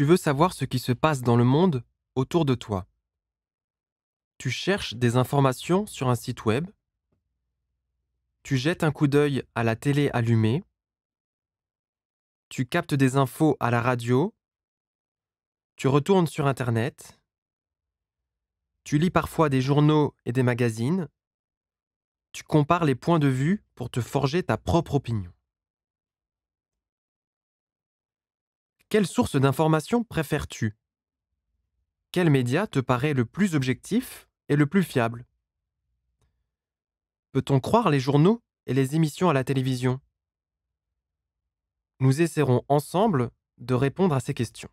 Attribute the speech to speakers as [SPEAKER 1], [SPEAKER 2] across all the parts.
[SPEAKER 1] Tu veux savoir ce qui se passe dans le monde autour de toi. Tu cherches des informations sur un site web. Tu jettes un coup d'œil à la télé allumée. Tu captes des infos à la radio. Tu retournes sur Internet. Tu lis parfois des journaux et des magazines. Tu compares les points de vue pour te forger ta propre opinion. Quelle source d'information préfères-tu Quel média te paraît le plus objectif et le plus fiable Peut-on croire les journaux et les émissions à la télévision Nous essaierons ensemble de répondre à ces questions.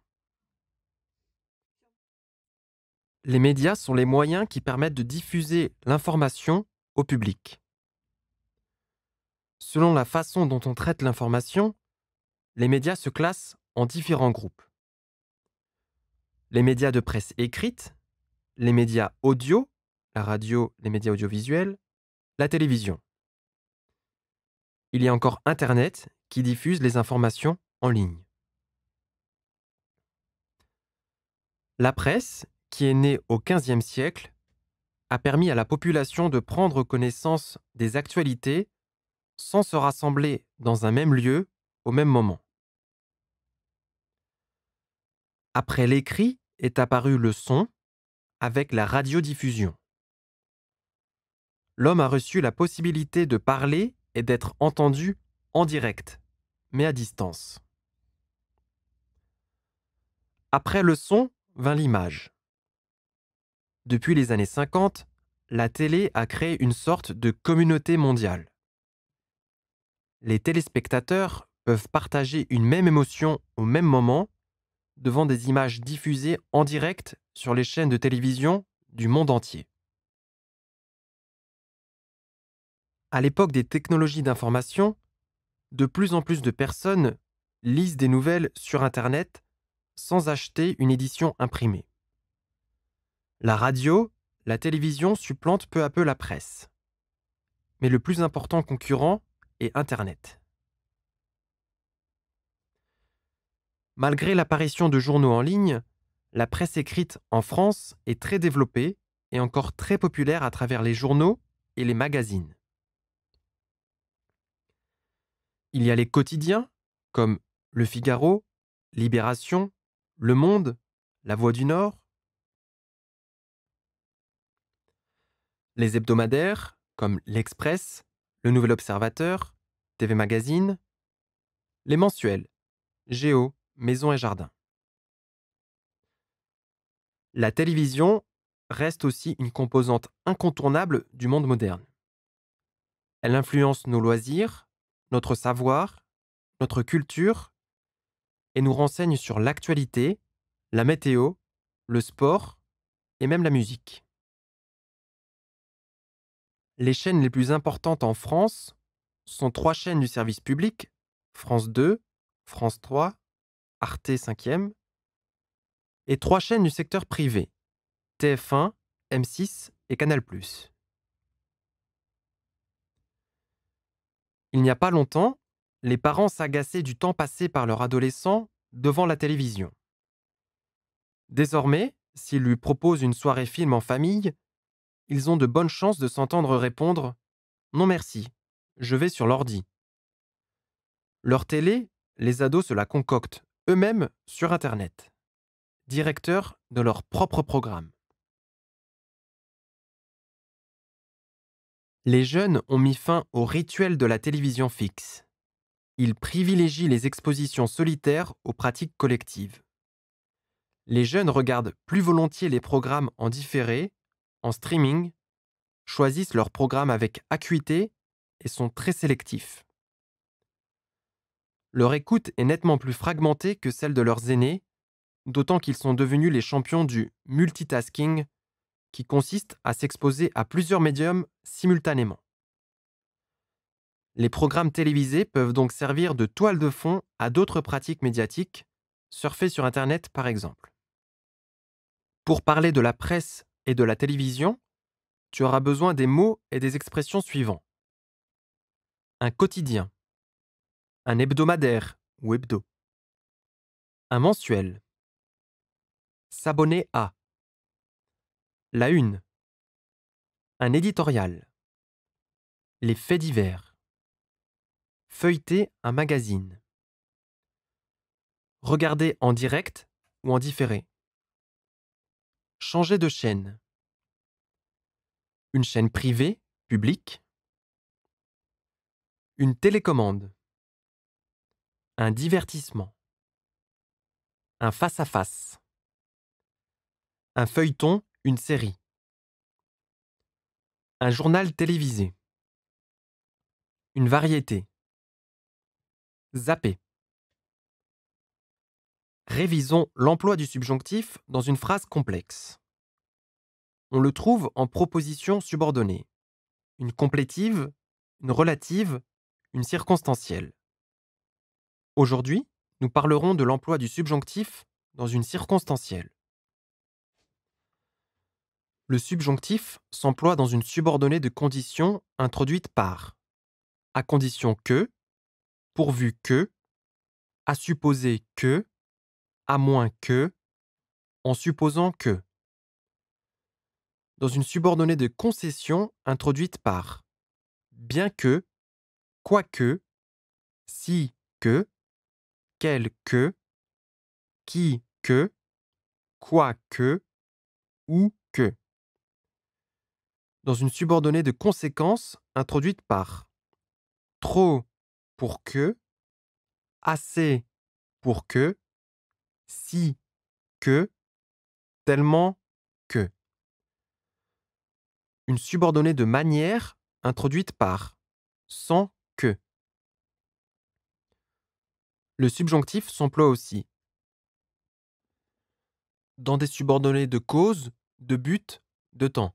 [SPEAKER 1] Les médias sont les moyens qui permettent de diffuser l'information au public. Selon la façon dont on traite l'information, les médias se classent en différents groupes. Les médias de presse écrite, les médias audio, la radio, les médias audiovisuels, la télévision. Il y a encore Internet qui diffuse les informations en ligne. La presse, qui est née au XVe siècle, a permis à la population de prendre connaissance des actualités sans se rassembler dans un même lieu au même moment. Après l'écrit est apparu le son avec la radiodiffusion. L'homme a reçu la possibilité de parler et d'être entendu en direct, mais à distance. Après le son vint l'image. Depuis les années 50, la télé a créé une sorte de communauté mondiale. Les téléspectateurs peuvent partager une même émotion au même moment devant des images diffusées en direct sur les chaînes de télévision du monde entier. À l'époque des technologies d'information, de plus en plus de personnes lisent des nouvelles sur Internet sans acheter une édition imprimée. La radio, la télévision supplantent peu à peu la presse. Mais le plus important concurrent est Internet. Malgré l'apparition de journaux en ligne, la presse écrite en France est très développée et encore très populaire à travers les journaux et les magazines. Il y a les quotidiens comme Le Figaro, Libération, Le Monde, La Voix du Nord, les hebdomadaires comme L'Express, Le Nouvel Observateur, TV Magazine, les mensuels, Géo, Maison et jardin. La télévision reste aussi une composante incontournable du monde moderne. Elle influence nos loisirs, notre savoir, notre culture et nous renseigne sur l'actualité, la météo, le sport et même la musique. Les chaînes les plus importantes en France sont trois chaînes du service public, France 2, France 3 Arte 5e, et trois chaînes du secteur privé, TF1, M6 et Canal ⁇ Il n'y a pas longtemps, les parents s'agaçaient du temps passé par leur adolescent devant la télévision. Désormais, s'ils lui proposent une soirée film en famille, ils ont de bonnes chances de s'entendre répondre ⁇ Non merci, je vais sur l'ordi ⁇ Leur télé, les ados se la concoctent eux-mêmes sur Internet, directeurs de leur propre programme. Les jeunes ont mis fin au rituel de la télévision fixe. Ils privilégient les expositions solitaires aux pratiques collectives. Les jeunes regardent plus volontiers les programmes en différé, en streaming, choisissent leurs programmes avec acuité et sont très sélectifs leur écoute est nettement plus fragmentée que celle de leurs aînés, d'autant qu'ils sont devenus les champions du multitasking, qui consiste à s'exposer à plusieurs médiums simultanément. Les programmes télévisés peuvent donc servir de toile de fond à d'autres pratiques médiatiques, surfer sur Internet par exemple. Pour parler de la presse et de la télévision, tu auras besoin des mots et des expressions suivants. Un quotidien, un hebdomadaire ou hebdo, un mensuel, s'abonner à, la une, un éditorial, les faits divers, feuilleter un magazine, regarder en direct ou en différé, changer de chaîne, une chaîne privée, publique, une télécommande. Un divertissement. Un face-à-face. Un feuilleton, une série. Un journal télévisé. Une variété. Zapper. Révisons l'emploi du subjonctif dans une phrase complexe. On le trouve en propositions subordonnées. Une complétive, une relative, une circonstancielle. Aujourd'hui, nous parlerons de l'emploi du subjonctif dans une circonstancielle. Le subjonctif s'emploie dans une subordonnée de conditions introduite par à condition que, pourvu que, à supposer que, à moins que, en supposant que. Dans une subordonnée de concession introduite par bien que, quoique, si que, quel que, qui que, quoi que, ou que. Dans une subordonnée de conséquence introduite par trop pour que, assez pour que, si que, tellement que. Une subordonnée de manière introduite par sans que le subjonctif s'emploie aussi. Dans des subordonnées de cause, de but, de temps.